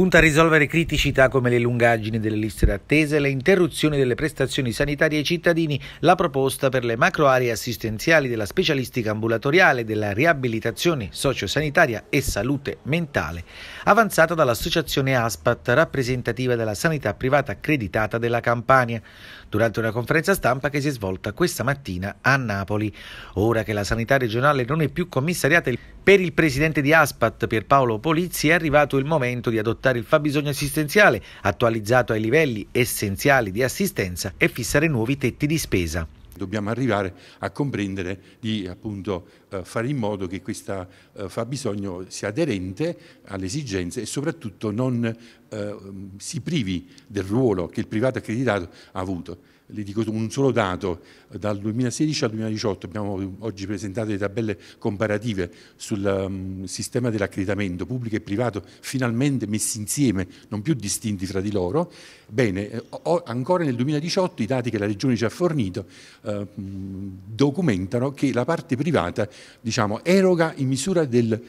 punta a risolvere criticità come le lungaggini delle liste d'attesa e le interruzioni delle prestazioni sanitarie ai cittadini, la proposta per le macro aree assistenziali della specialistica ambulatoriale, della riabilitazione sociosanitaria e salute mentale, avanzata dall'associazione ASPAT, rappresentativa della sanità privata accreditata della Campania, durante una conferenza stampa che si è svolta questa mattina a Napoli. Ora che la sanità regionale non è più commissariata, per il presidente di ASPAT Pierpaolo Polizzi è arrivato il momento di adottare valutare il fabbisogno assistenziale attualizzato ai livelli essenziali di assistenza e fissare nuovi tetti di spesa dobbiamo arrivare a comprendere di appunto, eh, fare in modo che questo eh, fabbisogno sia aderente alle esigenze e soprattutto non eh, si privi del ruolo che il privato accreditato ha avuto le dico un solo dato, dal 2016 al 2018 abbiamo oggi presentato le tabelle comparative sul um, sistema dell'accreditamento pubblico e privato finalmente messi insieme, non più distinti fra di loro. Bene, eh, o, ancora nel 2018 i dati che la Regione ci ha fornito eh, documentano che la parte privata diciamo, eroga in misura del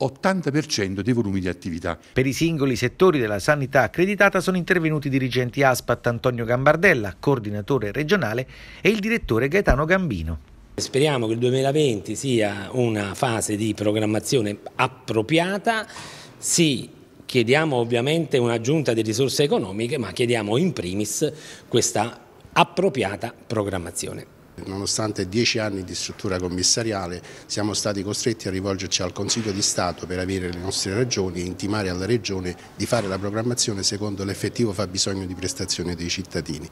80% dei volumi di attività. Per i singoli settori della sanità accreditata sono intervenuti i dirigenti ASPAT Antonio Gambardella, coordinatore regionale, e il direttore Gaetano Gambino. Speriamo che il 2020 sia una fase di programmazione appropriata, sì, chiediamo ovviamente un'aggiunta di risorse economiche, ma chiediamo in primis questa appropriata programmazione. Nonostante dieci anni di struttura commissariale siamo stati costretti a rivolgerci al Consiglio di Stato per avere le nostre ragioni e intimare alla Regione di fare la programmazione secondo l'effettivo fabbisogno di prestazione dei cittadini.